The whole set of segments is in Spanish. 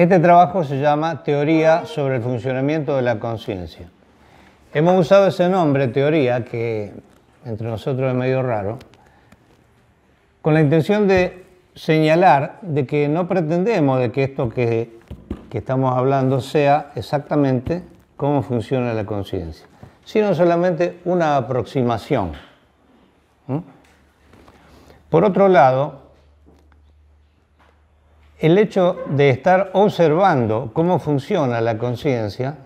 Este trabajo se llama Teoría sobre el funcionamiento de la conciencia. Hemos usado ese nombre, teoría, que entre nosotros es medio raro, con la intención de señalar de que no pretendemos de que esto que, que estamos hablando sea exactamente cómo funciona la conciencia, sino solamente una aproximación. Por otro lado, el hecho de estar observando cómo funciona la conciencia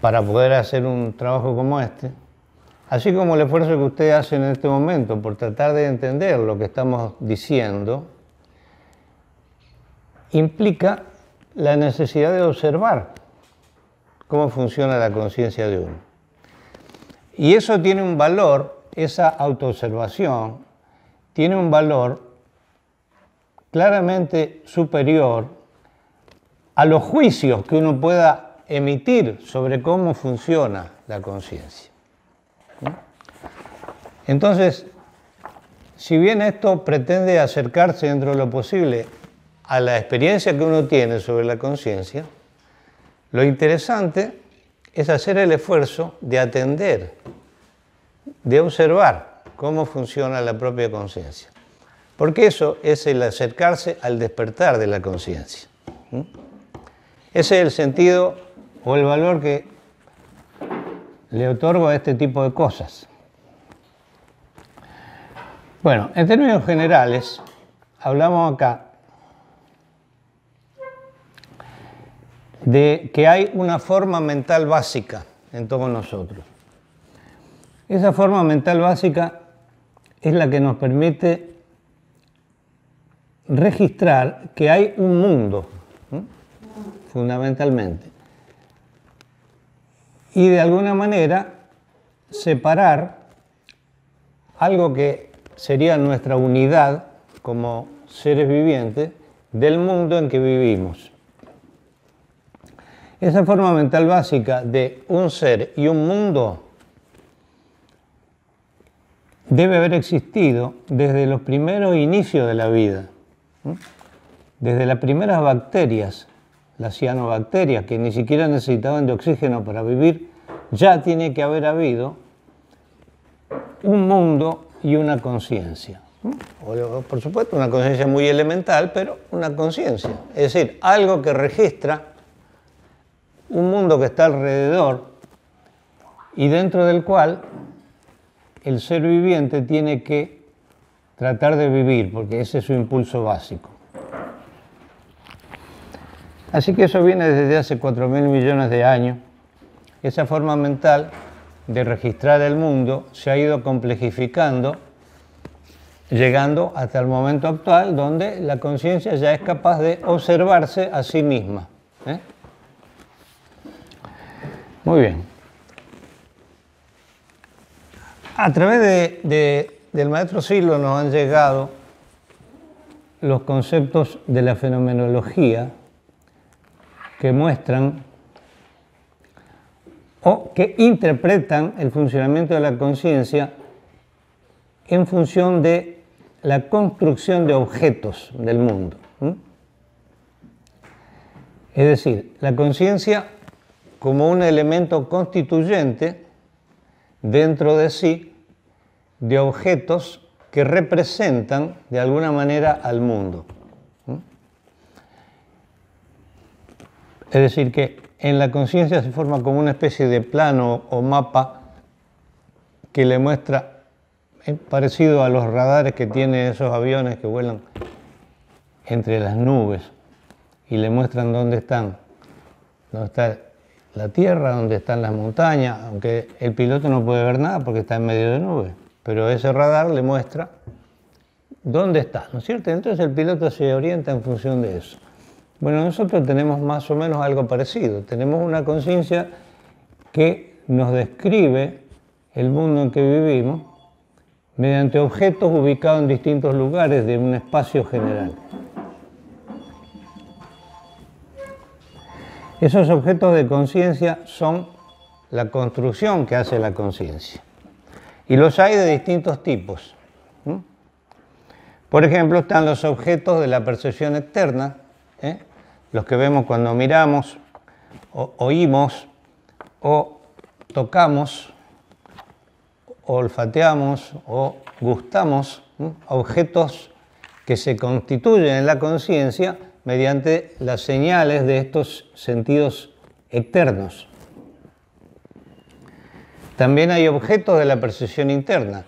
para poder hacer un trabajo como este, así como el esfuerzo que usted hace en este momento por tratar de entender lo que estamos diciendo, implica la necesidad de observar cómo funciona la conciencia de uno. Y eso tiene un valor, esa autoobservación tiene un valor claramente superior a los juicios que uno pueda emitir sobre cómo funciona la conciencia. Entonces, si bien esto pretende acercarse dentro de lo posible a la experiencia que uno tiene sobre la conciencia, lo interesante es hacer el esfuerzo de atender, de observar cómo funciona la propia conciencia. Porque eso es el acercarse al despertar de la conciencia. Ese es el sentido o el valor que le otorgo a este tipo de cosas. Bueno, en términos generales, hablamos acá de que hay una forma mental básica en todos nosotros. Esa forma mental básica es la que nos permite registrar que hay un mundo, fundamentalmente, y de alguna manera separar algo que sería nuestra unidad como seres vivientes del mundo en que vivimos. Esa forma mental básica de un ser y un mundo debe haber existido desde los primeros inicios de la vida. Desde las primeras bacterias, las cianobacterias, que ni siquiera necesitaban de oxígeno para vivir, ya tiene que haber habido un mundo y una conciencia. Por supuesto, una conciencia muy elemental, pero una conciencia. Es decir, algo que registra un mundo que está alrededor y dentro del cual el ser viviente tiene que tratar de vivir, porque ese es su impulso básico. Así que eso viene desde hace 4.000 millones de años. Esa forma mental de registrar el mundo se ha ido complejificando, llegando hasta el momento actual donde la conciencia ya es capaz de observarse a sí misma. ¿eh? Muy bien. A través de del maestro Siglo nos han llegado los conceptos de la fenomenología que muestran o que interpretan el funcionamiento de la conciencia en función de la construcción de objetos del mundo. Es decir, la conciencia como un elemento constituyente dentro de sí de objetos que representan de alguna manera al mundo. Es decir, que en la conciencia se forma como una especie de plano o mapa que le muestra, eh, parecido a los radares que tienen esos aviones que vuelan entre las nubes y le muestran dónde están, dónde está la tierra, dónde están las montañas, aunque el piloto no puede ver nada porque está en medio de nubes pero ese radar le muestra dónde está, ¿no es cierto? Entonces el piloto se orienta en función de eso. Bueno, nosotros tenemos más o menos algo parecido, tenemos una conciencia que nos describe el mundo en que vivimos mediante objetos ubicados en distintos lugares de un espacio general. Esos objetos de conciencia son la construcción que hace la conciencia. Y los hay de distintos tipos. Por ejemplo, están los objetos de la percepción externa, ¿eh? los que vemos cuando miramos, o oímos, o tocamos, o olfateamos, o gustamos, objetos que se constituyen en la conciencia mediante las señales de estos sentidos externos. También hay objetos de la percepción interna,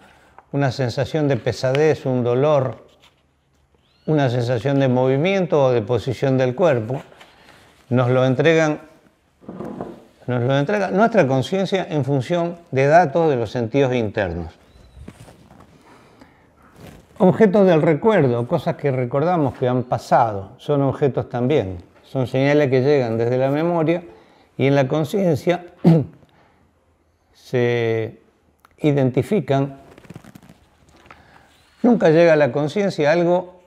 una sensación de pesadez, un dolor, una sensación de movimiento o de posición del cuerpo. Nos lo entregan, nos lo entrega nuestra conciencia en función de datos de los sentidos internos. Objetos del recuerdo, cosas que recordamos que han pasado, son objetos también. Son señales que llegan desde la memoria y en la conciencia se identifican, nunca llega a la conciencia algo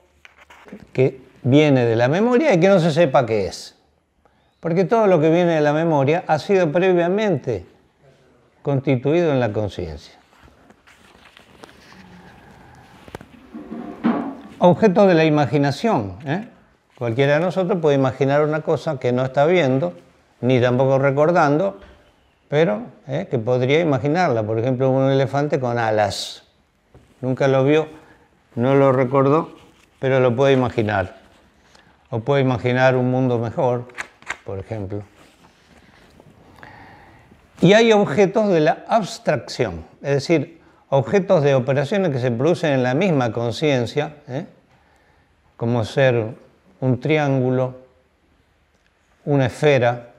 que viene de la memoria y que no se sepa qué es. Porque todo lo que viene de la memoria ha sido previamente constituido en la conciencia. Objeto de la imaginación. ¿eh? Cualquiera de nosotros puede imaginar una cosa que no está viendo, ni tampoco recordando, pero eh, que podría imaginarla. Por ejemplo, un elefante con alas. Nunca lo vio, no lo recordó, pero lo puede imaginar. O puede imaginar un mundo mejor, por ejemplo. Y hay objetos de la abstracción, es decir, objetos de operaciones que se producen en la misma conciencia, eh, como ser un triángulo, una esfera,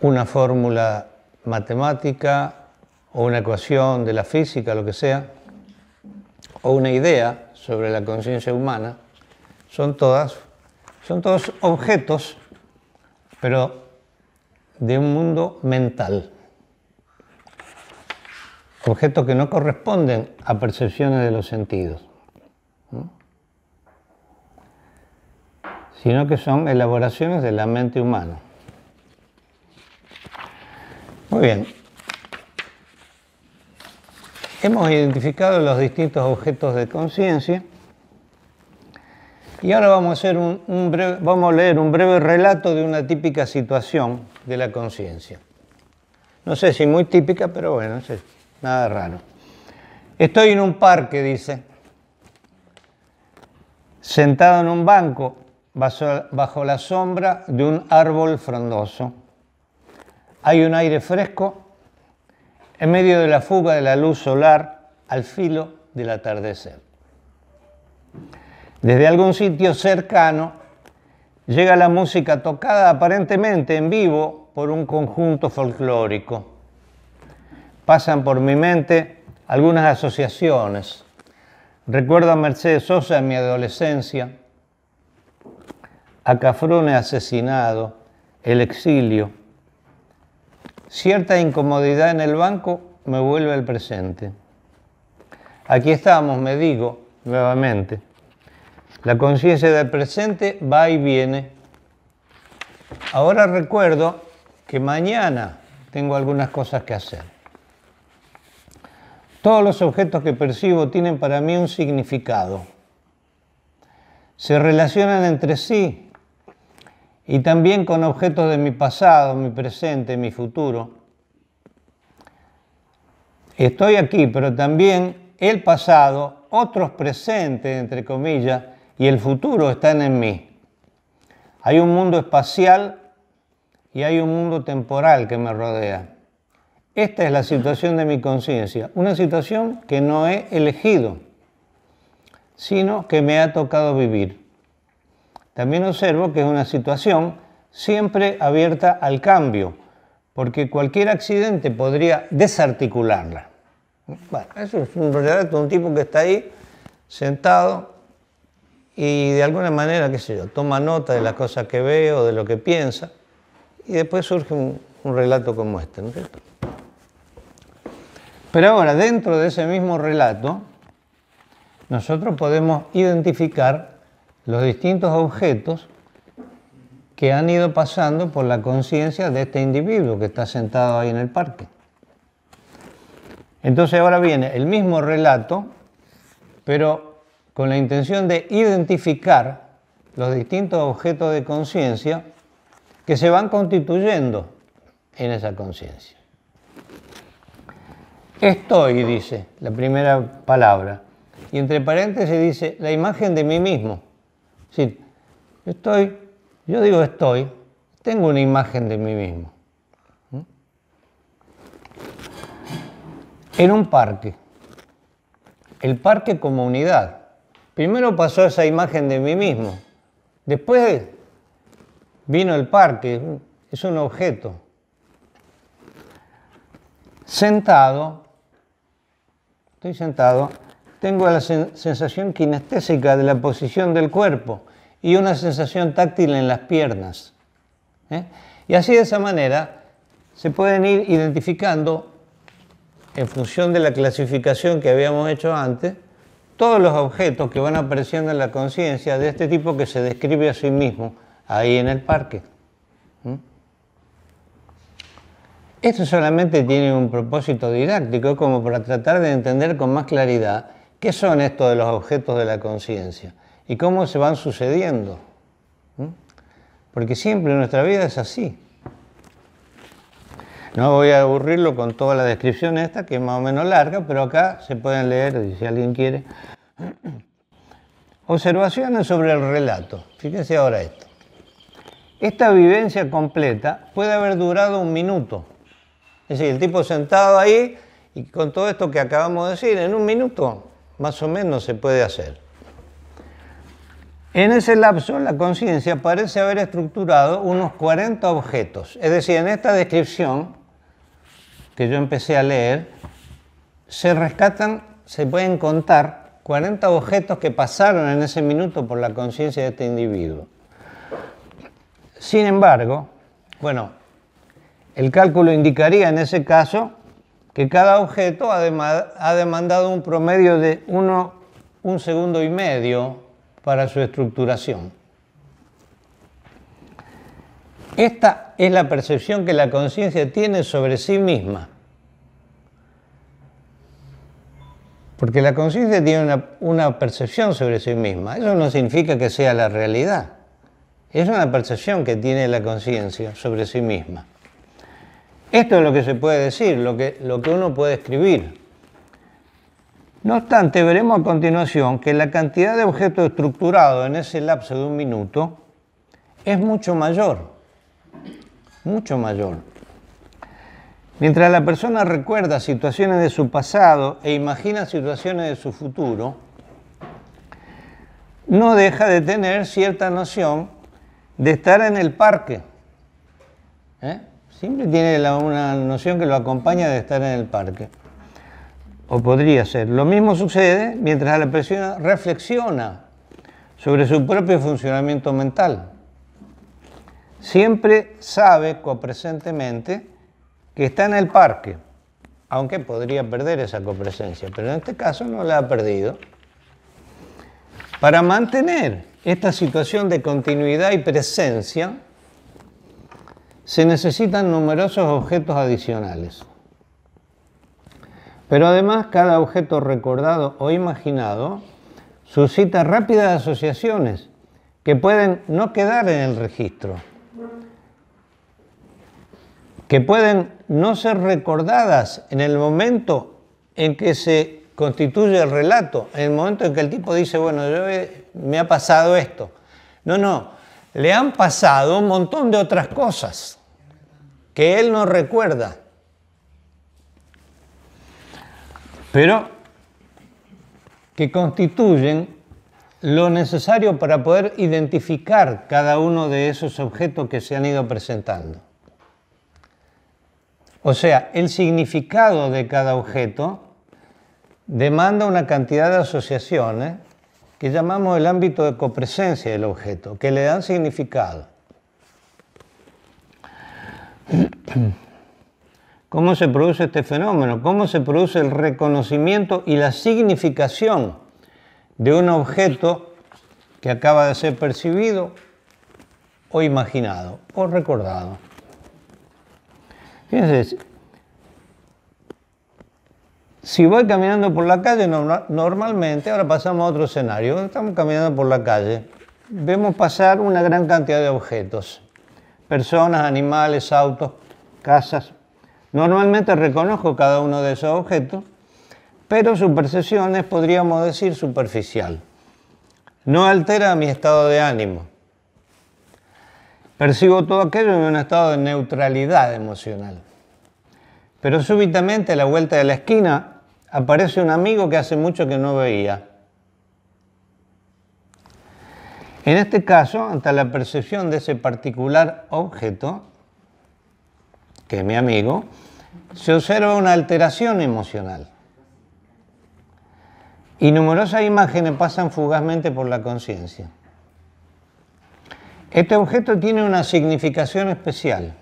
una fórmula matemática o una ecuación de la física, lo que sea, o una idea sobre la conciencia humana, son todas, son todos objetos, pero de un mundo mental. Objetos que no corresponden a percepciones de los sentidos, sino que son elaboraciones de la mente humana. Muy bien. Hemos identificado los distintos objetos de conciencia y ahora vamos a, leer un breve relato de una típica situación de la conciencia. No sé si muy típica, pero bueno, nada raro. Estoy en un parque, dice, sentado en un banco bajo la sombra de un árbol frondoso hay un aire fresco en medio de la fuga de la luz solar al filo del atardecer. Desde algún sitio cercano llega la música tocada aparentemente en vivo por un conjunto folclórico. Pasan por mi mente algunas asociaciones. Recuerdo a Mercedes Sosa en mi adolescencia, a Cafrone asesinado, el exilio, cierta incomodidad en el banco me vuelve al presente. Aquí estamos, me digo nuevamente. La conciencia del presente va y viene. Ahora recuerdo que mañana tengo algunas cosas que hacer. Todos los objetos que percibo tienen para mí un significado. Se relacionan entre sí, y también con objetos de mi pasado, mi presente, mi futuro. Estoy aquí, pero también el pasado, otros presentes, entre comillas, y el futuro están en mí. Hay un mundo espacial y hay un mundo temporal que me rodea. Esta es la situación de mi conciencia, una situación que no he elegido, sino que me ha tocado vivir. También observo que es una situación siempre abierta al cambio, porque cualquier accidente podría desarticularla. Bueno, es un relato de un tipo que está ahí sentado y de alguna manera, qué sé yo, toma nota de las cosas que ve o de lo que piensa y después surge un, relato como este. Pero ahora, dentro de ese mismo relato, nosotros podemos identificar los distintos objetos que han ido pasando por la conciencia de este individuo que está sentado ahí en el parque. Entonces ahora viene el mismo relato, pero con la intención de identificar los distintos objetos de conciencia que se van constituyendo en esa conciencia. Estoy, dice la primera palabra, y entre paréntesis dice la imagen de mí mismo decir, estoy, yo digo estoy, tengo una imagen de mí mismo. En un parque, el parque como unidad. Primero pasó esa imagen de mí mismo, después vino el parque, es un objeto. Sentado, estoy sentado, tengo la sensación kinestésica de la posición del cuerpo y una sensación táctil en las piernas. ¿eh? Y así de esa manera se pueden ir identificando, en función de la clasificación que habíamos hecho antes, todos los objetos que van apareciendo en la conciencia de este tipo que se describe a sí mismo ahí en el parque. Esto solamente tiene un propósito didáctico, como para tratar de entender con más claridad ¿Qué son estos de los objetos de la conciencia? ¿Y cómo se van sucediendo? ¿Mm? Porque siempre nuestra vida es así. No voy a aburrirlo con toda la descripción esta, que es más o menos larga, pero acá se pueden leer, si alguien quiere. Observaciones sobre el relato. Fíjense ahora esto. Esta vivencia completa puede haber durado un minuto. Es decir, el tipo sentado ahí y con todo esto que acabamos de decir, en un minuto más o menos se puede hacer. En ese lapso, la conciencia parece haber estructurado unos 40 objetos. Es decir, en esta descripción que yo empecé a leer, se rescatan, se pueden contar 40 objetos que pasaron en ese minuto por la conciencia de este individuo. Sin embargo, bueno, el cálculo indicaría en ese caso que cada objeto ha, demandado un promedio de uno, un segundo y medio para su estructuración. Esta es la percepción que la conciencia tiene sobre sí misma. Porque la conciencia tiene una, una, percepción sobre sí misma. Eso no significa que sea la realidad. Es una percepción que tiene la conciencia sobre sí misma. Esto es lo que se puede decir, lo que, lo que uno puede escribir. No obstante, veremos a continuación que la cantidad de objetos estructurados en ese lapso de un minuto es mucho mayor, mucho mayor. Mientras la persona recuerda situaciones de su pasado e imagina situaciones de su futuro, no deja de tener cierta noción de estar en el parque. ¿Eh? Siempre tiene una noción que lo acompaña de estar en el parque. O podría ser. Lo mismo sucede mientras la persona reflexiona sobre su propio funcionamiento mental. Siempre sabe copresentemente que está en el parque, aunque podría perder esa copresencia, pero en este caso no la ha perdido. Para mantener esta situación de continuidad y presencia, se necesitan numerosos objetos adicionales. Pero además cada objeto recordado o imaginado suscita rápidas asociaciones que pueden no quedar en el registro, que pueden no ser recordadas en el momento en que se constituye el relato, en el momento en que el tipo dice, bueno, yo me ha pasado esto. No, no, le han pasado un montón de otras cosas que Él nos recuerda. Pero que constituyen lo necesario para poder identificar cada uno de esos objetos que se han ido presentando. O sea, el significado de cada objeto demanda una cantidad de asociaciones que llamamos el ámbito de copresencia del objeto, que le dan significado. ¿Cómo se produce este fenómeno? ¿Cómo se produce el reconocimiento y la significación de un objeto que acaba de ser percibido o imaginado o recordado? Fíjense, si voy caminando por la calle normalmente, ahora pasamos a otro escenario, estamos caminando por la calle, vemos pasar una gran cantidad de objetos personas, animales, autos, casas. Normalmente reconozco cada uno de esos objetos, pero su percepción es, podríamos decir, superficial. No altera mi estado de ánimo. Percibo todo aquello en un estado de neutralidad emocional. Pero súbitamente a la vuelta de la esquina aparece un amigo que hace mucho que no veía En este caso, ante la percepción de ese particular objeto, que es mi amigo, se observa una alteración emocional. Y numerosas imágenes pasan fugazmente por la conciencia. Este objeto tiene una significación especial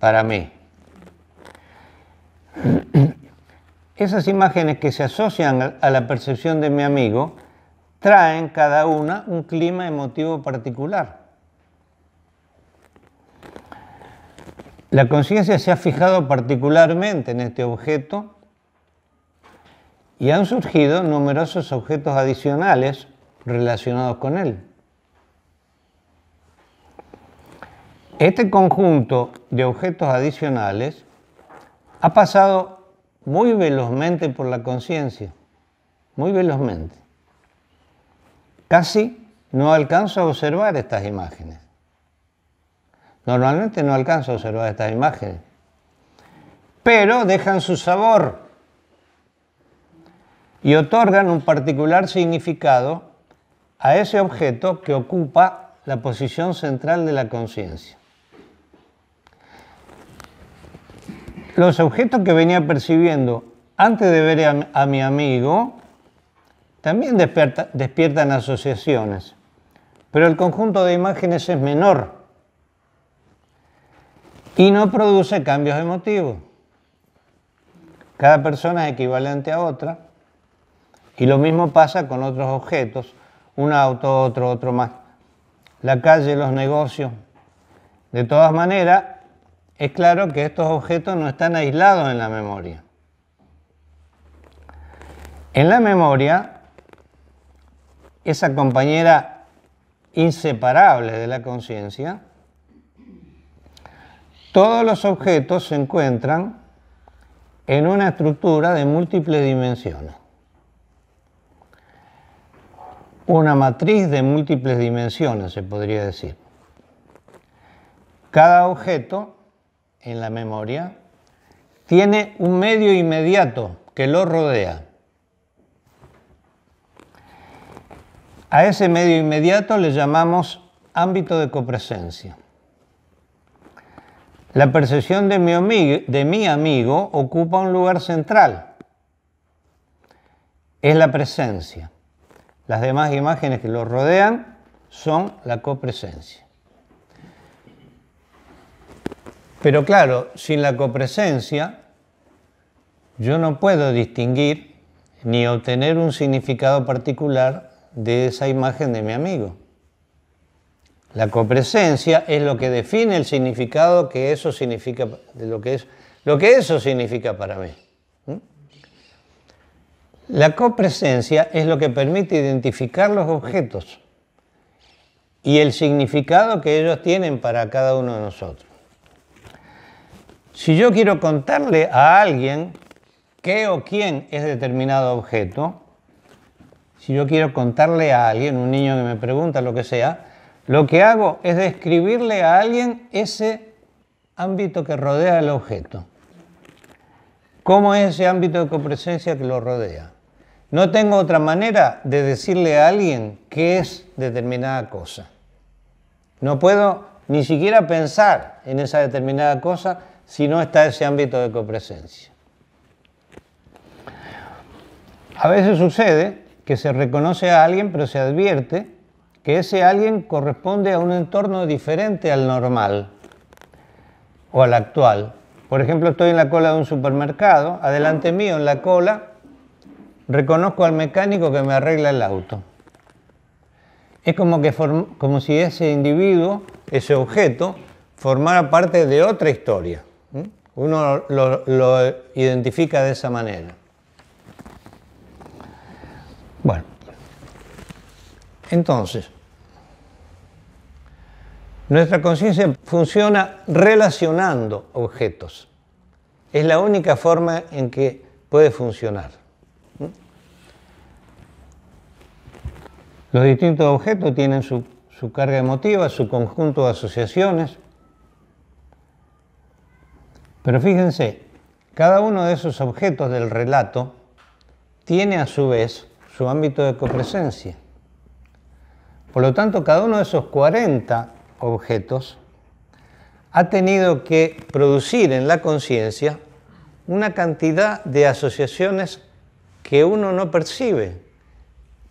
para mí. Esas imágenes que se asocian a la percepción de mi amigo traen cada una un clima emotivo particular. La conciencia se ha fijado particularmente en este objeto y han surgido numerosos objetos adicionales relacionados con él. Este conjunto de objetos adicionales ha pasado muy velozmente por la conciencia, muy velozmente. Casi no alcanzo a observar estas imágenes. Normalmente no alcanzo a observar estas imágenes. Pero dejan su sabor y otorgan un particular significado a ese objeto que ocupa la posición central de la conciencia. Los objetos que venía percibiendo antes de ver a, mi amigo también despiertan asociaciones, pero el conjunto de imágenes es menor y no produce cambios emotivos. Cada persona es equivalente a otra y lo mismo pasa con otros objetos, un auto, otro, otro más, la calle, los negocios. De todas maneras, es claro que estos objetos no están aislados en la memoria. En la memoria esa compañera inseparable de la conciencia, todos los objetos se encuentran en una estructura de múltiples dimensiones. Una matriz de múltiples dimensiones, se podría decir. Cada objeto en la memoria tiene un medio inmediato que lo rodea. A ese medio inmediato le llamamos ámbito de copresencia. La percepción de mi, amigo, de mi, amigo, ocupa un lugar central. Es la presencia. Las demás imágenes que lo rodean son la copresencia. Pero claro, sin la copresencia yo no puedo distinguir ni obtener un significado particular de esa imagen de mi amigo. La copresencia es lo que define el significado que eso significa, lo que es, lo que eso significa para mí. La copresencia es lo que permite identificar los objetos y el significado que ellos tienen para cada uno de nosotros. Si yo quiero contarle a alguien qué o quién es determinado objeto, si yo quiero contarle a alguien, un niño que me pregunta, lo que sea, lo que hago es describirle a alguien ese ámbito que rodea el objeto. ¿Cómo es ese ámbito de copresencia que lo rodea? No tengo otra manera de decirle a alguien qué es determinada cosa. No puedo ni siquiera pensar en esa determinada cosa si no está ese ámbito de copresencia. A veces sucede que se reconoce a alguien pero se advierte que ese alguien corresponde a un entorno diferente al normal o al actual. Por ejemplo, estoy en la cola de un supermercado, adelante mío en la cola reconozco al mecánico que me arregla el auto. Es como, que como si ese individuo, ese objeto, formara parte de otra historia. Uno lo identifica de esa manera. Bueno, entonces, nuestra conciencia funciona relacionando objetos. Es la única forma en que puede funcionar. Los distintos objetos tienen su, carga emotiva, su conjunto de asociaciones. Pero fíjense, cada uno de esos objetos del relato tiene a su vez su ámbito de copresencia. Por lo tanto, cada uno de esos 40 objetos ha tenido que producir en la conciencia una cantidad de asociaciones que uno no percibe,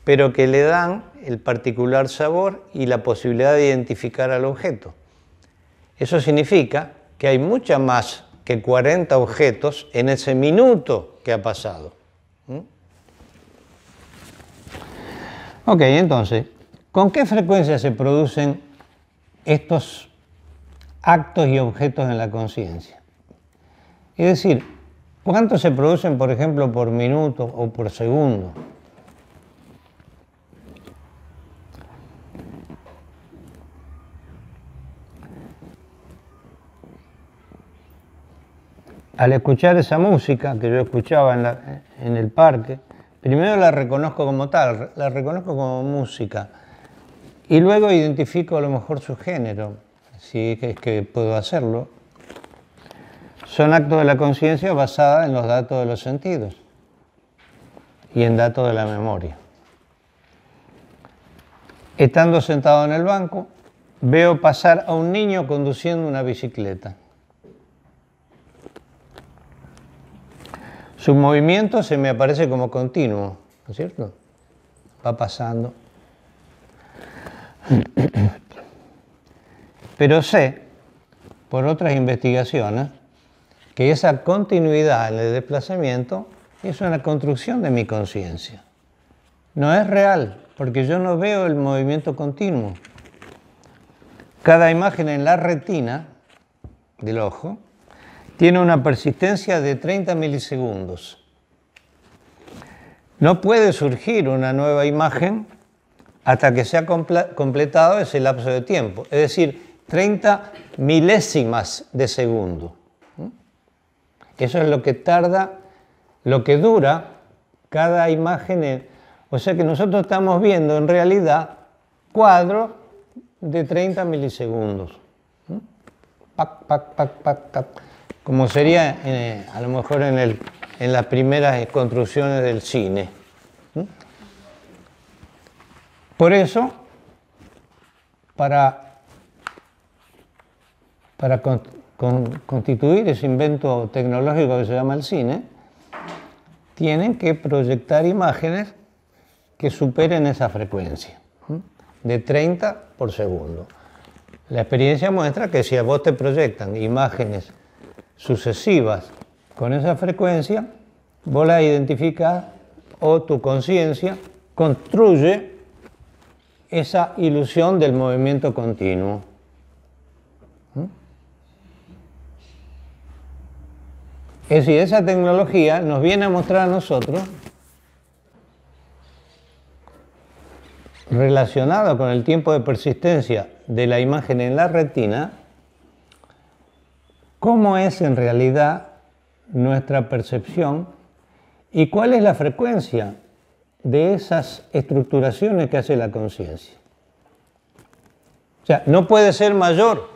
pero que le dan el particular sabor y la posibilidad de identificar al objeto. Eso significa que hay mucha más que 40 objetos en ese minuto que ha pasado. Ok, entonces, ¿con qué frecuencia se producen estos actos y objetos en la conciencia? Es decir, ¿cuántos se producen, por ejemplo, por minuto o por segundo? Al escuchar esa música que yo escuchaba en, en el parque, Primero la reconozco como tal, la reconozco como música. Y luego identifico a lo mejor su género, si es que puedo hacerlo. Son actos de la conciencia basada en los datos de los sentidos y en datos de la memoria. Estando sentado en el banco, veo pasar a un niño conduciendo una bicicleta. Su movimiento se me aparece como continuo, ¿no es cierto? Va pasando. Pero sé, por otras investigaciones, que esa continuidad en el desplazamiento es una construcción de mi conciencia. No es real, porque yo no veo el movimiento continuo. Cada imagen en la retina del ojo tiene una persistencia de 30 milisegundos. No puede surgir una nueva imagen hasta que se ha completado ese lapso de tiempo, es decir, 30 milésimas de segundo. ¿Mm? Eso es lo que tarda, lo que dura cada imagen. o sea que nosotros estamos viendo en realidad cuadros de 30 milisegundos. ¿Mm? Pac, pac, pac, pac, pac como sería eh, a lo mejor en, el, en, las primeras construcciones del cine. Por eso, para, para constituir ese invento tecnológico que se llama el cine, tienen que proyectar imágenes que superen esa frecuencia, de 30 por segundo. La experiencia muestra que si a vos te proyectan imágenes sucesivas con esa frecuencia, vos la o tu conciencia construye esa ilusión del movimiento continuo. ¿Mm? Es decir, esa tecnología nos viene a mostrar a nosotros, relacionado con el tiempo de persistencia de la imagen en la retina, cómo es en realidad nuestra percepción y cuál es la frecuencia de esas estructuraciones que hace la conciencia. O sea, no puede ser mayor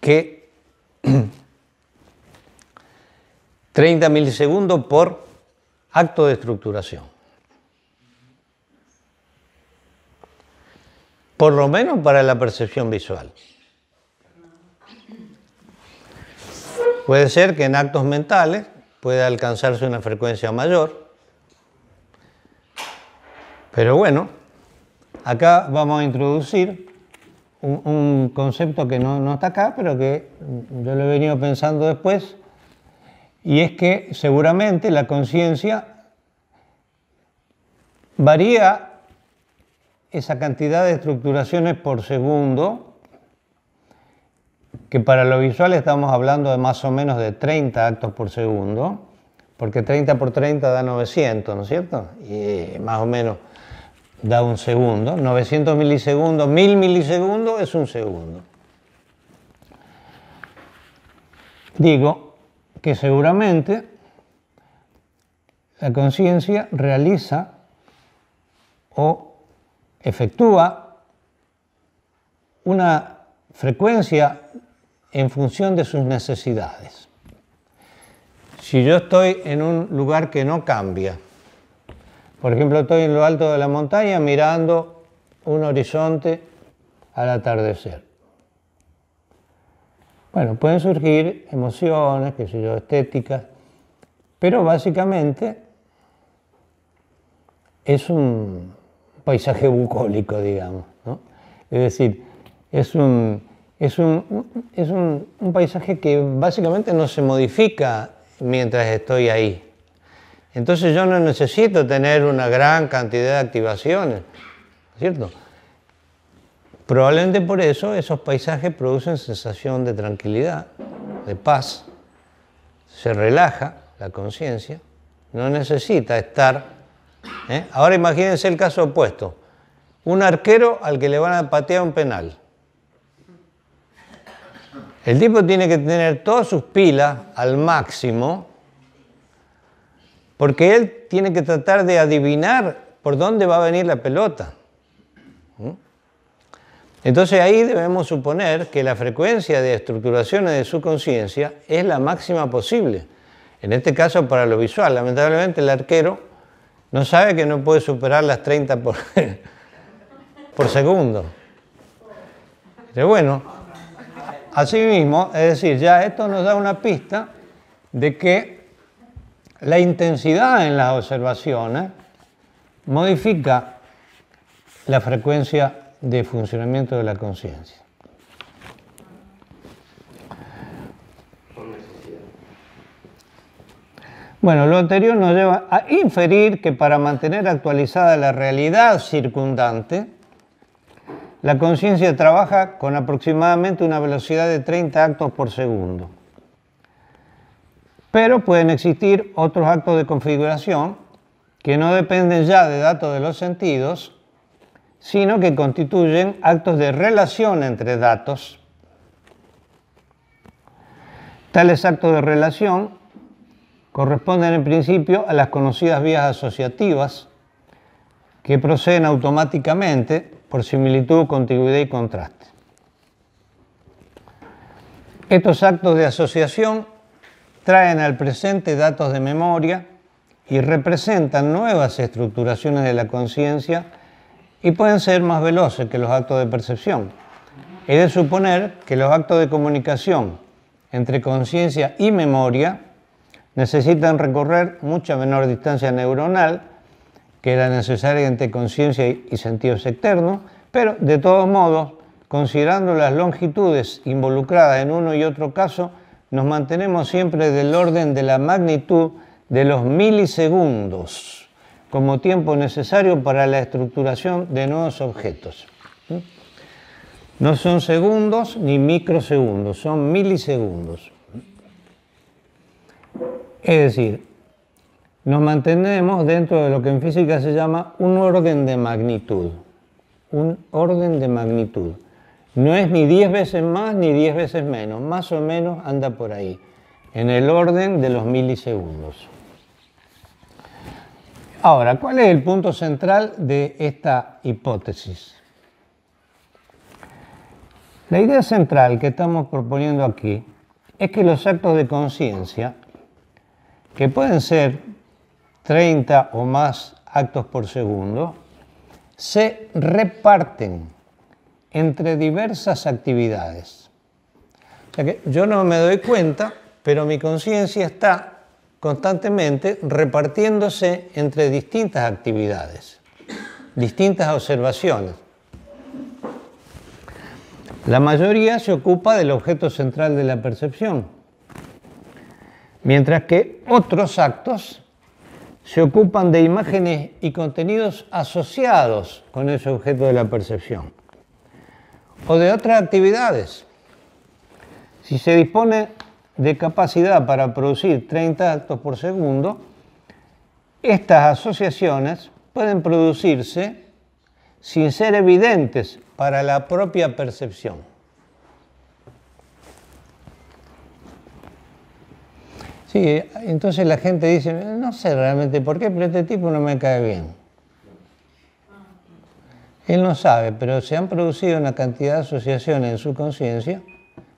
que 30 milisegundos por acto de estructuración. Por lo menos para la percepción visual. Puede ser que en actos mentales pueda alcanzarse una frecuencia mayor. Pero bueno, acá vamos a introducir un, concepto que no, está acá, pero que yo lo he venido pensando después, y es que seguramente la conciencia varía esa cantidad de estructuraciones por segundo que para lo visual estamos hablando de más o menos de 30 actos por segundo, porque 30 por 30 da 900, ¿no es cierto? Y eh, más o menos da un segundo, 900 milisegundos, 1000 milisegundos es un segundo. Digo que seguramente la conciencia realiza o efectúa una frecuencia en función de sus necesidades. Si yo estoy en un lugar que no cambia, por ejemplo, estoy en lo alto de la montaña mirando un horizonte al atardecer. Bueno, pueden surgir emociones, qué sé yo, estéticas, pero básicamente es un paisaje bucólico, digamos. Es decir, es un, es un, paisaje que básicamente no se modifica mientras estoy ahí. Entonces yo no necesito tener una gran cantidad de activaciones, ¿cierto? Probablemente por eso esos paisajes producen sensación de tranquilidad, de paz, se relaja la conciencia, no necesita estar... ¿eh? Ahora imagínense el caso opuesto, un arquero al que le van a patear un penal. El tipo tiene que tener todas sus pilas al máximo porque él tiene que tratar de adivinar por dónde va a venir la pelota. ¿Mm? Entonces ahí debemos suponer que la frecuencia de estructuraciones de su conciencia es la máxima posible. En este caso para lo visual, lamentablemente el arquero no sabe que no puede superar las 30 por, por segundo. Pero bueno, Asimismo, es decir, ya esto nos da una pista de que la intensidad en las observaciones modifica la frecuencia de funcionamiento de la conciencia. Bueno, lo anterior nos lleva a inferir que para mantener actualizada la realidad circundante, la conciencia trabaja con aproximadamente una velocidad de 30 actos por segundo. Pero pueden existir otros actos de configuración que no dependen ya de datos de los sentidos, sino que constituyen actos de relación entre datos. Tales actos de relación corresponden en principio a las conocidas vías asociativas que proceden automáticamente por similitud, continuidad y contraste. Estos actos de asociación traen al presente datos de memoria y representan nuevas estructuraciones de la conciencia y pueden ser más veloces que los actos de percepción. He de suponer que los actos de comunicación entre conciencia y memoria necesitan recorrer mucha menor distancia neuronal que era necesaria entre conciencia y sentidos externos, pero de todos modos, considerando las longitudes involucradas en uno y otro caso, nos mantenemos siempre del orden de la magnitud de los milisegundos como tiempo necesario para la estructuración de nuevos objetos. No son segundos ni microsegundos, son milisegundos. Es decir, nos mantenemos dentro de lo que en física se llama un orden de magnitud. Un orden de magnitud. No es ni 10 veces más ni 10 veces menos, más o menos anda por ahí, en el orden de los milisegundos. Ahora, ¿cuál es el punto central de esta hipótesis? La idea central que estamos proponiendo aquí es que los actos de conciencia, que pueden ser 30 o más actos por segundo, se reparten entre diversas actividades. O sea que yo no me doy cuenta, pero mi conciencia está constantemente repartiéndose entre distintas actividades, distintas observaciones. La mayoría se ocupa del objeto central de la percepción, mientras que otros actos se ocupan de imágenes y contenidos asociados con ese objeto de la percepción o de otras actividades. Si se dispone de capacidad para producir 30 actos por segundo, estas asociaciones pueden producirse sin ser evidentes para la propia percepción. Sí, entonces la gente dice, no sé realmente por qué, pero este tipo no me cae bien. Él no sabe, pero se han producido una cantidad de asociaciones en su conciencia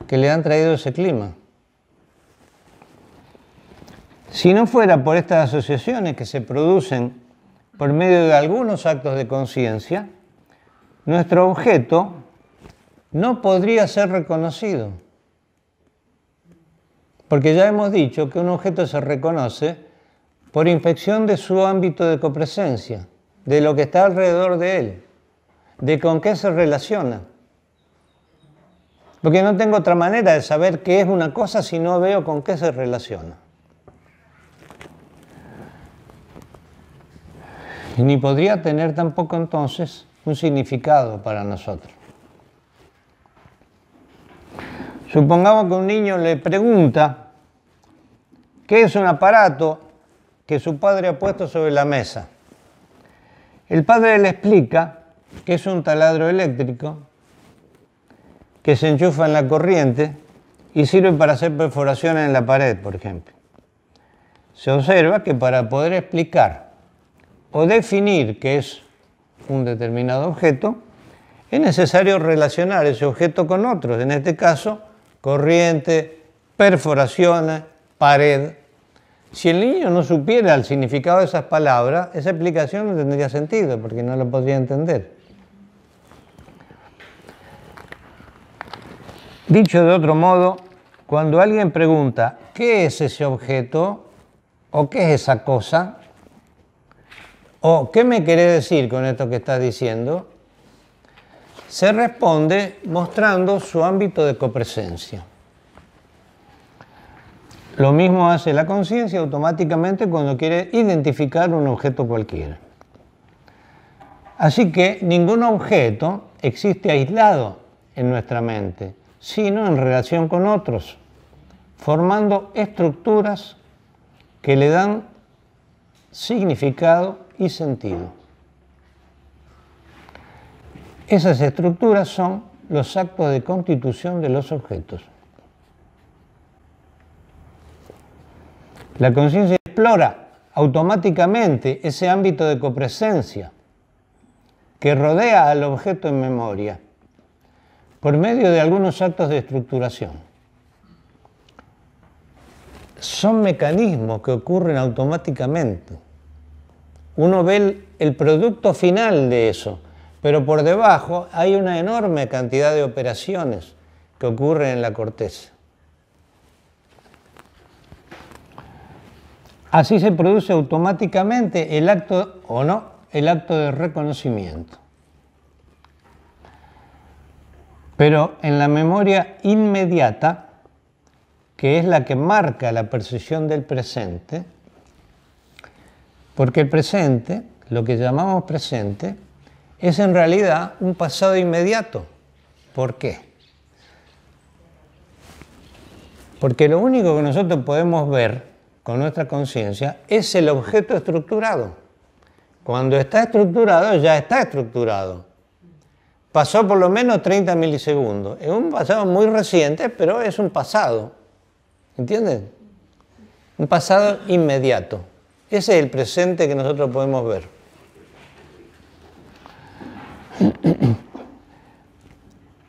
que le han traído ese clima. Si no fuera por estas asociaciones que se producen por medio de algunos actos de conciencia, nuestro objeto no podría ser reconocido. Porque ya hemos dicho que un objeto se reconoce por infección de su ámbito de copresencia, de lo que está alrededor de él, de con qué se relaciona. Porque no tengo otra manera de saber qué es una cosa si no veo con qué se relaciona. Y ni podría tener tampoco entonces un significado para nosotros. Supongamos que un niño le pregunta qué es un aparato que su padre ha puesto sobre la mesa. El padre le explica que es un taladro eléctrico que se enchufa en la corriente y sirve para hacer perforaciones en la pared, por ejemplo. Se observa que para poder explicar o definir qué es un determinado objeto, es necesario relacionar ese objeto con otros, en este caso corriente, perforaciones, pared. Si el niño no supiera el significado de esas palabras, esa explicación no tendría sentido porque no lo podría entender. Dicho de otro modo, cuando alguien pregunta qué es ese objeto o qué es esa cosa o qué me quiere decir con esto que estás diciendo, se responde mostrando su ámbito de copresencia. Lo mismo hace la conciencia automáticamente cuando quiere identificar un objeto cualquiera. Así que ningún objeto existe aislado en nuestra mente, sino en relación con otros, formando estructuras que le dan significado y sentido. Esas estructuras son los actos de constitución de los objetos. La conciencia explora automáticamente ese ámbito de copresencia que rodea al objeto en memoria por medio de algunos actos de estructuración. Son mecanismos que ocurren automáticamente. Uno ve el producto final de eso, pero por debajo hay una enorme cantidad de operaciones que ocurren en la corteza. Así se produce automáticamente el acto, o no, el acto de reconocimiento. Pero en la memoria inmediata, que es la que marca la percepción del presente, porque el presente, lo que llamamos presente, es en realidad un pasado inmediato. ¿Por qué? Porque lo único que nosotros podemos ver con nuestra conciencia es el objeto estructurado. Cuando está estructurado, ya está estructurado. Pasó por lo menos 30 milisegundos. Es un pasado muy reciente, pero es un pasado. ¿Entienden? Un pasado inmediato. Ese es el presente que nosotros podemos ver.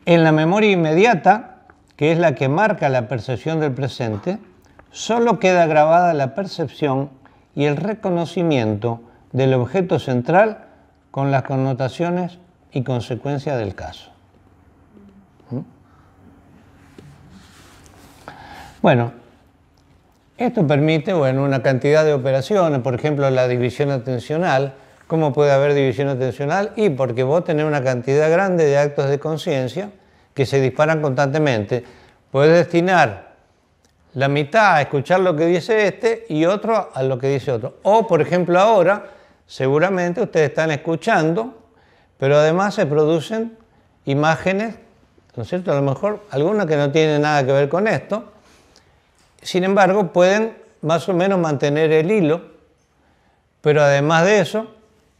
En la memoria inmediata, que es la que marca la percepción del presente, solo queda grabada la percepción y el reconocimiento del objeto central con las connotaciones y consecuencias del caso. ¿Mm? Bueno, esto permite bueno, una cantidad de operaciones, por ejemplo la división atencional, cómo puede haber división atencional y porque vos tenés una cantidad grande de actos de conciencia que se disparan constantemente. Puedes destinar la mitad a escuchar lo que dice este y otro a lo que dice otro. O, por ejemplo, ahora seguramente ustedes están escuchando, pero además se producen imágenes, ¿no es cierto? A lo mejor algunas que no tienen nada que ver con esto. Sin embargo, pueden más o menos mantener el hilo, pero además de eso,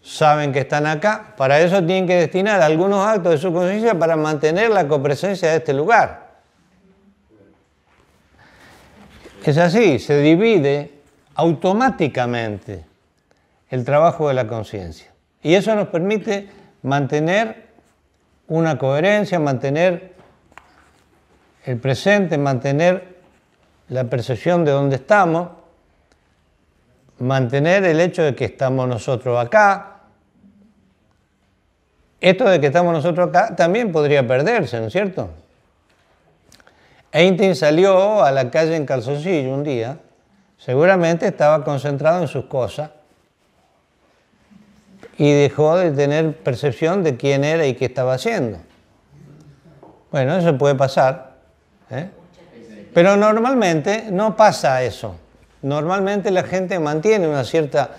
saben que están acá. Para eso tienen que destinar algunos actos de su conciencia para mantener la copresencia de este lugar. Es así, se divide automáticamente el trabajo de la conciencia. Y eso nos permite mantener una coherencia, mantener el presente, mantener la percepción de dónde estamos, mantener el hecho de que estamos nosotros acá, esto de que estamos nosotros acá también podría perderse, ¿no es cierto? Einstein salió a la calle en calzoncillo un día, seguramente estaba concentrado en sus cosas y dejó de tener percepción de quién era y qué estaba haciendo. Bueno, eso puede pasar, ¿eh? pero normalmente no pasa eso. Normalmente la gente mantiene una cierta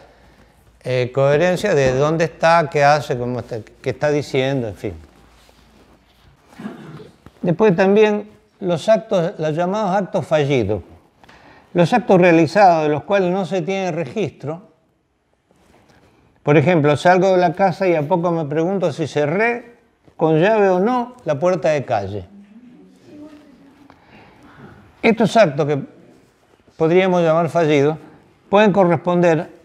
eh, coherencia de dónde está, qué hace, qué está diciendo, en fin. Después también los actos, los llamados actos fallidos. Los actos realizados de los cuales no se tiene registro. Por ejemplo, salgo de la casa y a poco me pregunto si cerré con llave o no la puerta de calle. Estos actos que podríamos llamar fallidos pueden corresponder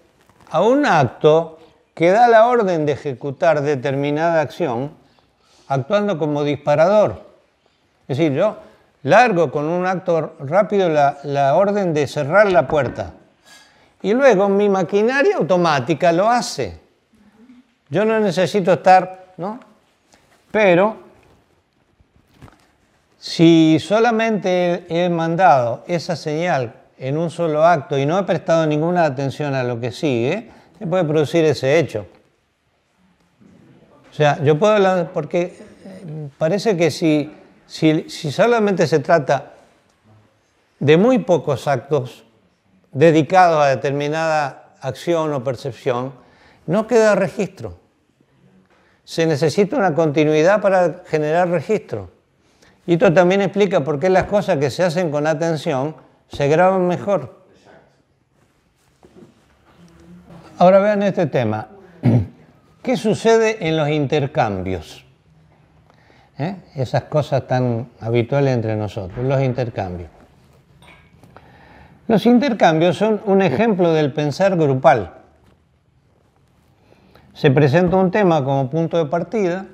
a un acto que da la orden de ejecutar determinada acción actuando como disparador. Es decir, yo largo con un acto rápido la, la orden de cerrar la puerta y luego mi maquinaria automática lo hace. Yo no necesito estar, ¿no? Pero si solamente he mandado esa señal en un solo acto y no ha prestado ninguna atención a lo que sigue, se puede producir ese hecho. O sea, yo puedo hablar porque eh, parece que si, si solamente se trata de muy pocos actos dedicados a determinada acción o percepción, no queda registro. Se necesita una continuidad para generar registro. Y esto también explica por qué las cosas que se hacen con atención se graban mejor. Ahora vean este tema. ¿Qué sucede en los intercambios? ¿Eh? Esas cosas tan habituales entre nosotros, los intercambios. Los intercambios son un ejemplo del pensar grupal. Se presenta un tema como punto de partida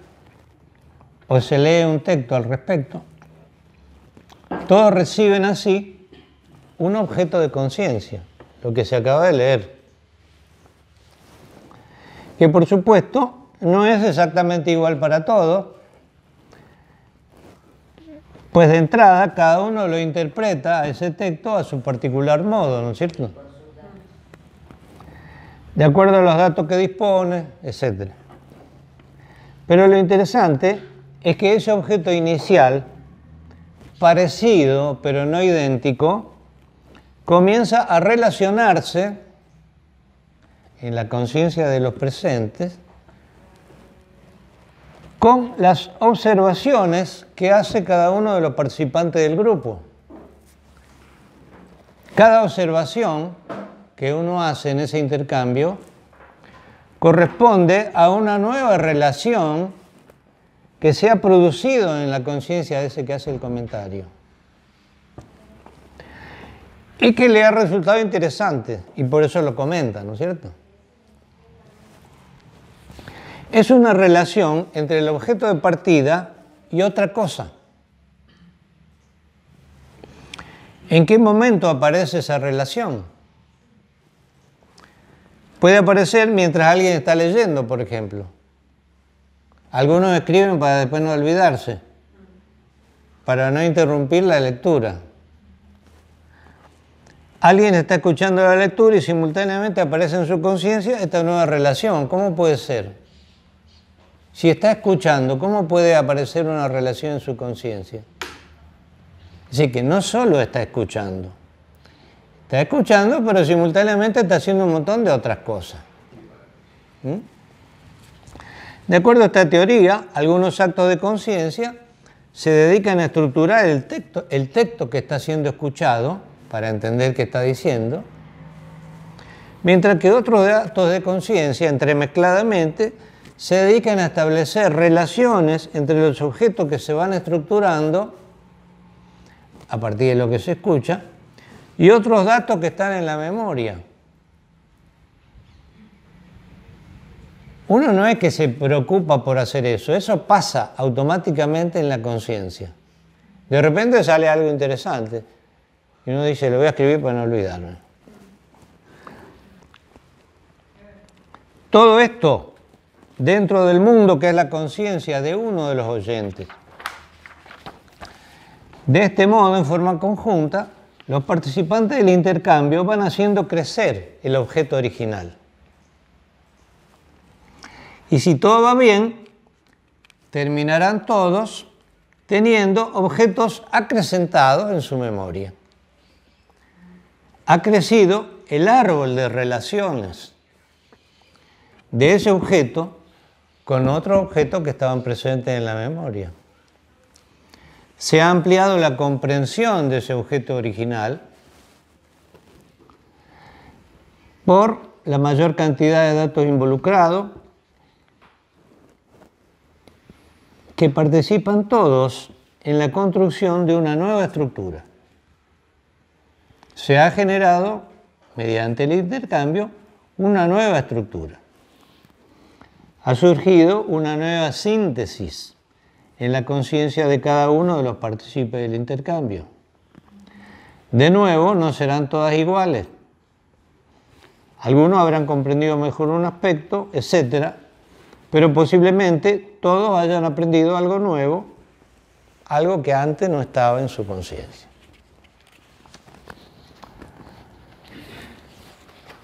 o se lee un texto al respecto. Todos reciben así un objeto de conciencia, lo que se acaba de leer. Que por supuesto no es exactamente igual para todos, pues de entrada cada uno lo interpreta a ese texto a su particular modo, ¿no es cierto? De acuerdo a los datos que dispone, etc. Pero lo interesante es que ese objeto inicial, parecido pero no idéntico, comienza a relacionarse en la conciencia de los presentes con las observaciones que hace cada uno de los participantes del grupo. Cada observación que uno hace en ese intercambio corresponde a una nueva relación que se ha producido en la conciencia de ese que hace el comentario. Es que le ha resultado interesante y por eso lo comenta, ¿no es cierto? Es una relación entre el objeto de partida y otra cosa. ¿En qué momento aparece esa relación? Puede aparecer mientras alguien está leyendo, por ejemplo. Algunos escriben para después no olvidarse, para no interrumpir la lectura alguien está escuchando la lectura y simultáneamente aparece en su conciencia esta nueva relación. ¿Cómo puede ser? Si está escuchando, ¿cómo puede aparecer una relación en su conciencia? Así que no solo está escuchando, está escuchando, pero simultáneamente está haciendo un montón de otras cosas. ¿Mm? De acuerdo a esta teoría, algunos actos de conciencia se dedican a estructurar el texto, el texto que está siendo escuchado para entender qué está diciendo, mientras que otros datos de conciencia, entremezcladamente, se dedican a establecer relaciones entre los objetos que se van estructurando a partir de lo que se escucha y otros datos que están en la memoria. Uno no es que se preocupa por hacer eso, eso pasa automáticamente en la conciencia. De repente sale algo interesante. Y uno dice, lo voy a escribir para no olvidarme. Todo esto dentro del mundo que es la conciencia de uno de los oyentes. De este modo, en forma conjunta, los participantes del intercambio van haciendo crecer el objeto original. Y si todo va bien, terminarán todos teniendo objetos acrecentados en su memoria ha crecido el árbol de relaciones de ese objeto con otro objeto que estaban presentes en la memoria. Se ha ampliado la comprensión de ese objeto original por la mayor cantidad de datos involucrados que participan todos en la construcción de una nueva estructura se ha generado, mediante el intercambio, una nueva estructura. Ha surgido una nueva síntesis en la conciencia de cada uno de los partícipes del intercambio. De nuevo, no serán todas iguales. Algunos habrán comprendido mejor un aspecto, etc. Pero posiblemente todos hayan aprendido algo nuevo, algo que antes no estaba en su conciencia.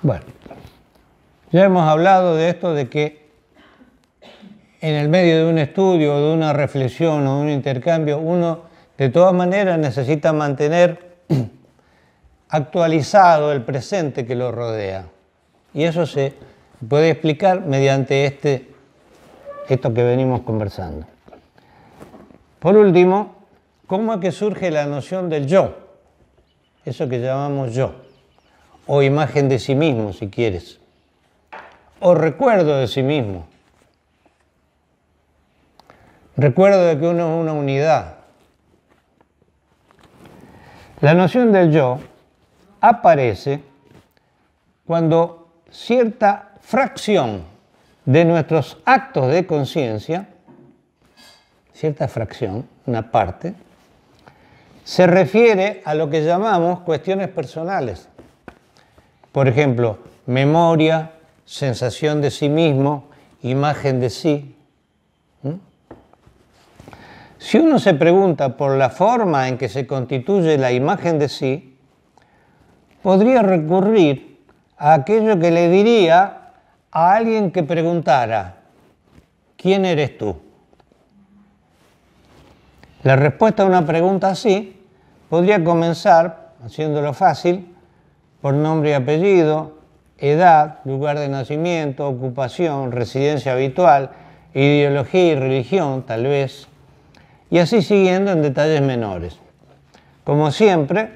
Bueno, ya hemos hablado de esto de que en el medio de un estudio, de una reflexión o de un intercambio, uno de todas maneras necesita mantener actualizado el presente que lo rodea. Y eso se puede explicar mediante este, esto que venimos conversando. Por último, ¿cómo es que surge la noción del yo? Eso que llamamos yo o imagen de sí mismo, si quieres, o recuerdo de sí mismo. Recuerdo de que uno es una unidad. La noción del yo aparece cuando cierta fracción de nuestros actos de conciencia, cierta fracción, una parte, se refiere a lo que llamamos cuestiones personales. Por ejemplo, memoria, sensación de sí mismo, imagen de sí. Si uno se pregunta por la forma en que se constituye la imagen de sí, podría recurrir a aquello que le diría a alguien que preguntara, ¿quién eres tú? La respuesta a una pregunta así podría comenzar, haciéndolo fácil, por nombre y apellido, edad, lugar de nacimiento, ocupación, residencia habitual, ideología y religión, tal vez, y así siguiendo en detalles menores. Como siempre,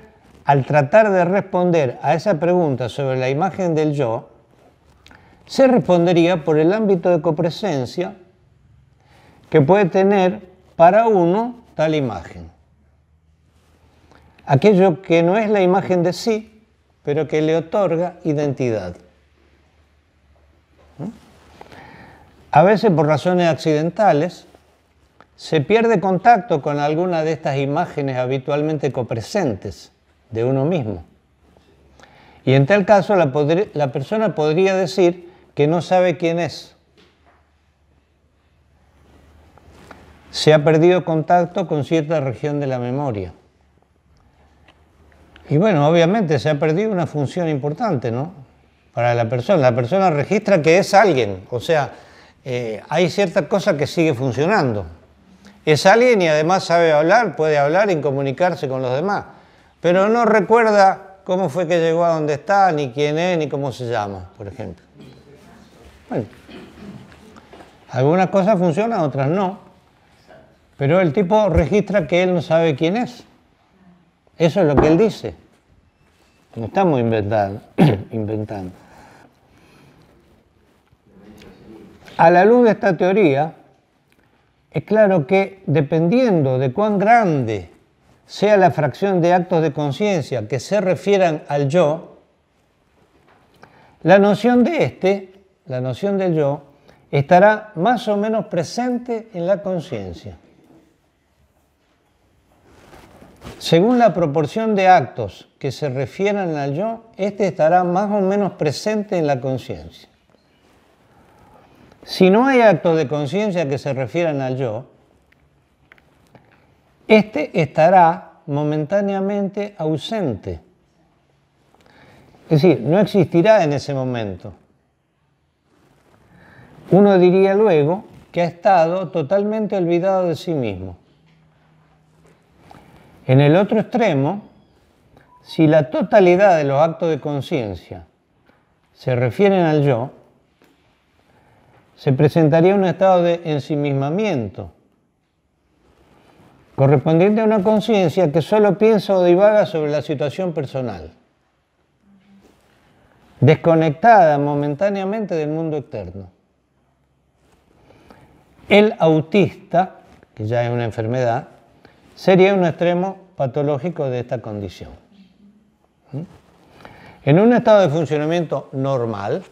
al tratar de responder a esa pregunta sobre la imagen del yo, se respondería por el ámbito de copresencia que puede tener para uno tal imagen. Aquello que no es la imagen de sí, pero que le otorga identidad. ¿Mm? A veces por razones accidentales se pierde contacto con alguna de estas imágenes habitualmente copresentes de uno mismo. Y en tal caso la persona podría decir que no sabe quién es. Se ha perdido contacto con cierta región de la memoria. Y bueno, obviamente se ha perdido una función importante, ¿no? Para la persona. La persona registra que es alguien, o sea, eh, hay cierta cosa que sigue funcionando. Es alguien y además sabe hablar, puede hablar y comunicarse con los demás, pero no recuerda cómo fue que llegó a donde está, ni quién es, ni cómo se llama, por ejemplo. Bueno, algunas cosas funcionan, otras no, pero el tipo registra que él no sabe quién es. Eso es lo que él dice. No estamos inventando. inventando. A la luz de esta teoría, es claro que dependiendo de cuán grande sea la fracción de actos de conciencia que se refieran al yo, la noción de este, la noción del yo, estará más o menos presente en la conciencia. Según la proporción de actos que se refieran al yo, este estará más o menos presente en la conciencia. Si no hay actos de conciencia que se refieran al yo, este estará momentáneamente ausente. Es decir, no existirá en ese momento. Uno diría luego que ha estado totalmente olvidado de sí mismo. En el otro extremo, si la totalidad de los actos de conciencia se refieren al yo, se presentaría un estado de ensimismamiento, correspondiente a una conciencia que solo piensa o divaga sobre la situación personal, desconectada momentáneamente del mundo externo. El autista, que ya es una enfermedad, sería un extremo patológico de esta condición. ¿Mm? En un estado de funcionamiento normal,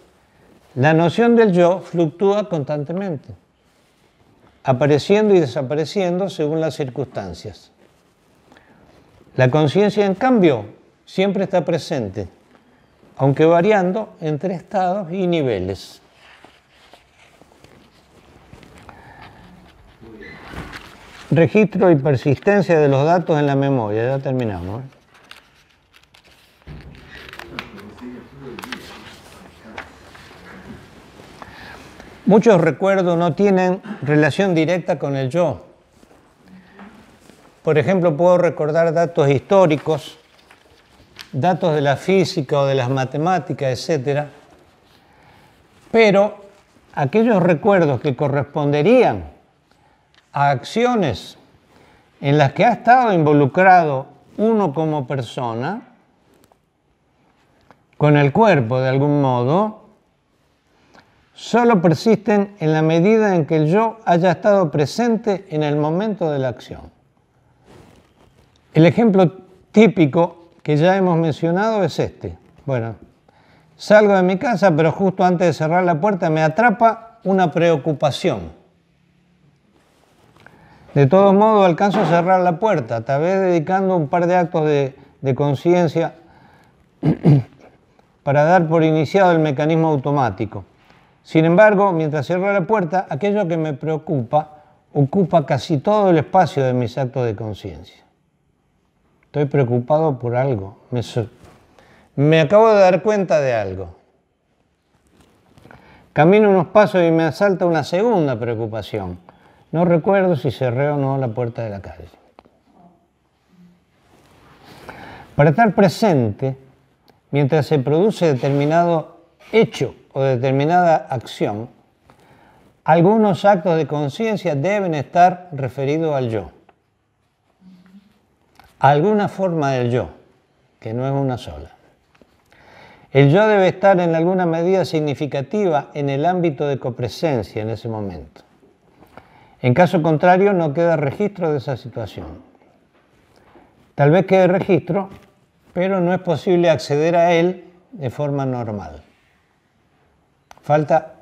la noción del yo fluctúa constantemente, apareciendo y desapareciendo según las circunstancias. La conciencia, en cambio, siempre está presente, aunque variando entre estados y niveles. registro y persistencia de los datos en la memoria. Ya terminamos. ¿eh? Muchos recuerdos no tienen relación directa con el yo. Por ejemplo, puedo recordar datos históricos, datos de la física o de las matemáticas, etc. Pero aquellos recuerdos que corresponderían a acciones en las que ha estado involucrado uno como persona, con el cuerpo de algún modo, solo persisten en la medida en que el yo haya estado presente en el momento de la acción. El ejemplo típico que ya hemos mencionado es este. Bueno, salgo de mi casa, pero justo antes de cerrar la puerta me atrapa una preocupación de todos modos, alcanzo a cerrar la puerta, tal vez dedicando un par de actos de, conciencia para dar por iniciado el mecanismo automático. Sin embargo, mientras cierro la puerta, aquello que me preocupa ocupa casi todo el espacio de mis actos de conciencia. Estoy preocupado por algo, me acabo de dar cuenta de algo. Camino unos pasos y me asalta una segunda preocupación no recuerdo si cerré o no la puerta de la calle. Para estar presente, mientras se produce determinado hecho o determinada acción, algunos actos de conciencia deben estar referidos al yo. alguna forma del yo, que no es una sola. El yo debe estar en alguna medida significativa en el ámbito de copresencia en ese momento. En caso contrario, no queda registro de esa situación. Tal vez quede registro, pero no es posible acceder a él de forma normal. Falta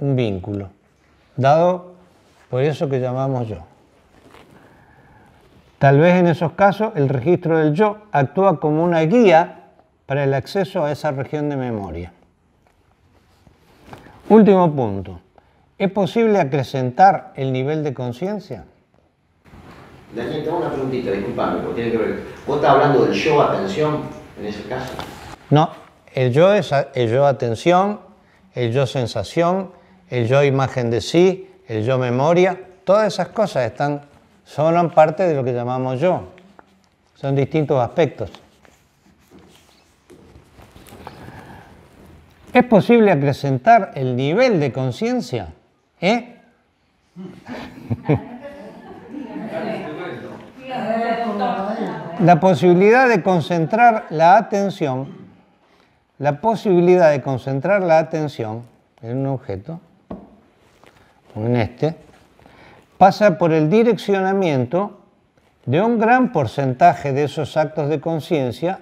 un vínculo, dado por eso que llamamos yo. Tal vez en esos casos el registro del yo actúa como una guía para el acceso a esa región de memoria. Último punto. ¿Es posible acrecentar el nivel de conciencia? Daniel, tengo una preguntita, disculpame, porque tiene que ver. ¿Vos estás hablando del yo atención en ese caso? No, el yo es el yo atención, el yo sensación, el yo imagen de sí, el yo memoria, todas esas cosas están, son parte de lo que llamamos yo. Son distintos aspectos. ¿Es posible acrecentar el nivel de conciencia? ¿Eh? la posibilidad de concentrar la atención, la posibilidad de concentrar la atención en un objeto, en este, pasa por el direccionamiento de un gran porcentaje de esos actos de conciencia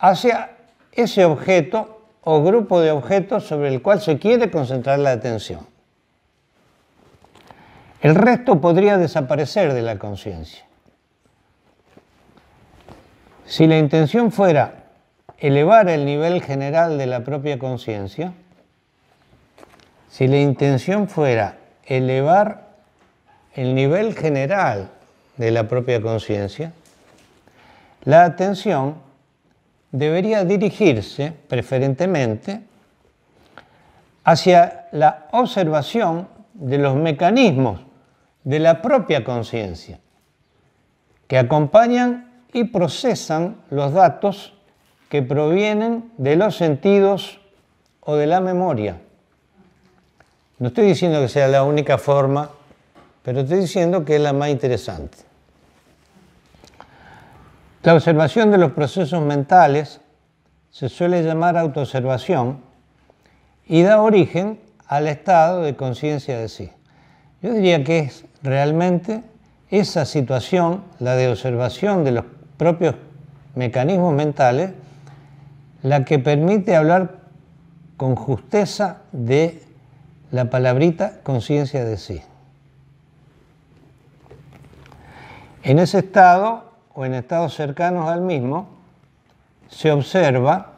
hacia ese objeto o grupo de objetos sobre el cual se quiere concentrar la atención. El resto podría desaparecer de la conciencia. Si la intención fuera elevar el nivel general de la propia conciencia, si la intención fuera elevar el nivel general de la propia conciencia, la atención debería dirigirse preferentemente hacia la observación de los mecanismos de la propia conciencia, que acompañan y procesan los datos que provienen de los sentidos o de la memoria. No estoy diciendo que sea la única forma, pero estoy diciendo que es la más interesante. La observación de los procesos mentales se suele llamar autoobservación y da origen al estado de conciencia de sí. Yo diría que es realmente esa situación, la de observación de los propios mecanismos mentales, la que permite hablar con justeza de la palabrita conciencia de sí. En ese estado o en estados cercanos al mismo, se observa,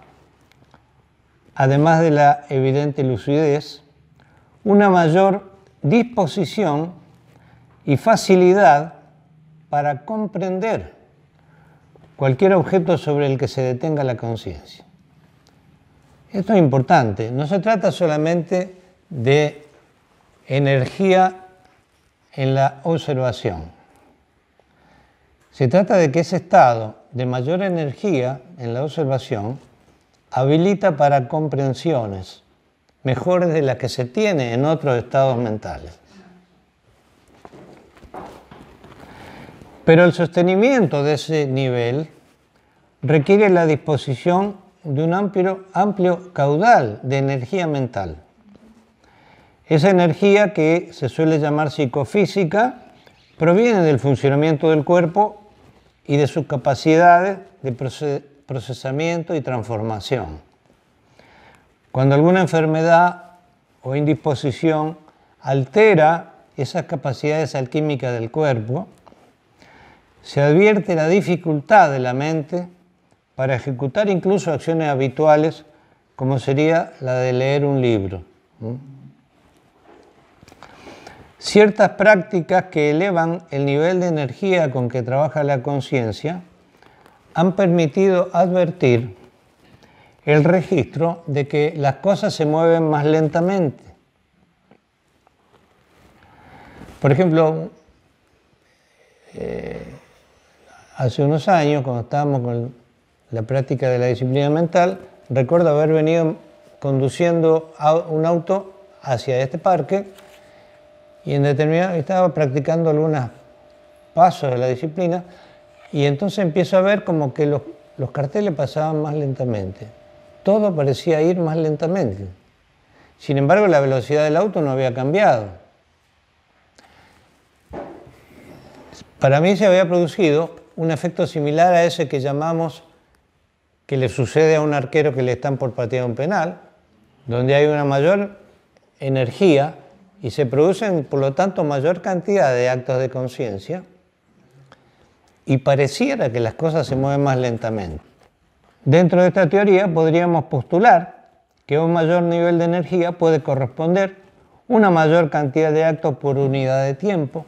además de la evidente lucidez, una mayor disposición y facilidad para comprender cualquier objeto sobre el que se detenga la conciencia. Esto es importante, no se trata solamente de energía en la observación. Se trata de que ese estado de mayor energía en la observación habilita para comprensiones mejores de las que se tiene en otros estados mentales. Pero el sostenimiento de ese nivel requiere la disposición de un amplio, caudal de energía mental. Esa energía que se suele llamar psicofísica proviene del funcionamiento del cuerpo y de sus capacidades de procesamiento y transformación. Cuando alguna enfermedad o indisposición altera esas capacidades alquímicas del cuerpo, se advierte la dificultad de la mente para ejecutar incluso acciones habituales como sería la de leer un libro. Ciertas prácticas que elevan el nivel de energía con que trabaja la conciencia han permitido advertir el registro de que las cosas se mueven más lentamente. Por ejemplo, eh, hace unos años, cuando estábamos con la práctica de la disciplina mental, recuerdo haber venido conduciendo un auto hacia este parque y en determinado estaba practicando algunos pasos de la disciplina y entonces empiezo a ver como que los, los carteles pasaban más lentamente. Todo parecía ir más lentamente. Sin embargo, la velocidad del auto no había cambiado. Para mí se había producido un efecto similar a ese que llamamos que le sucede a un arquero que le están por patear un penal, donde hay una mayor energía y se producen, por lo tanto, mayor cantidad de actos de conciencia y pareciera que las cosas se mueven más lentamente. Dentro de esta teoría podríamos postular que un mayor nivel de energía puede corresponder una mayor cantidad de actos por unidad de tiempo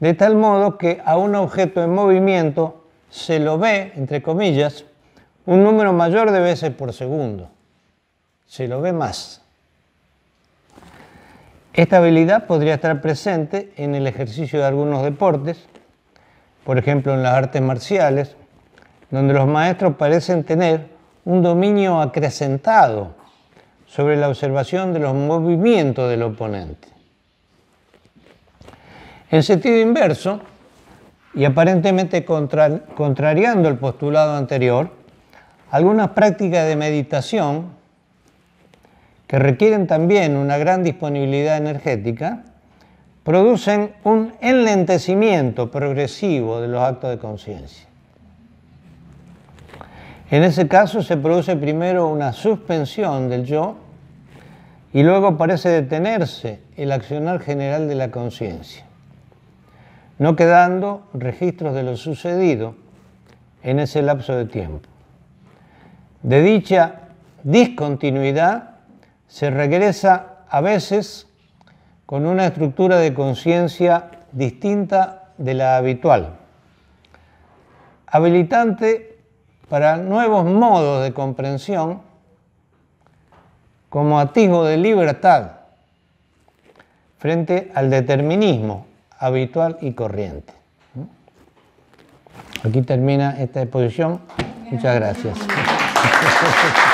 de tal modo que a un objeto en movimiento se lo ve, entre comillas, un número mayor de veces por segundo. Se lo ve más. Esta habilidad podría estar presente en el ejercicio de algunos deportes, por ejemplo en las artes marciales, donde los maestros parecen tener un dominio acrecentado sobre la observación de los movimientos del oponente en sentido inverso, y aparentemente contrariando el postulado anterior, algunas prácticas de meditación que requieren también una gran disponibilidad energética, producen un enlentecimiento progresivo de los actos de conciencia. En ese caso se produce primero una suspensión del yo y luego parece detenerse el accionar general de la conciencia no quedando registros de lo sucedido en ese lapso de tiempo. De dicha discontinuidad se regresa a veces con una estructura de conciencia distinta de la habitual, habilitante para nuevos modos de comprensión como atisbo de libertad frente al determinismo habitual y corriente. Aquí termina esta exposición. Muchas gracias.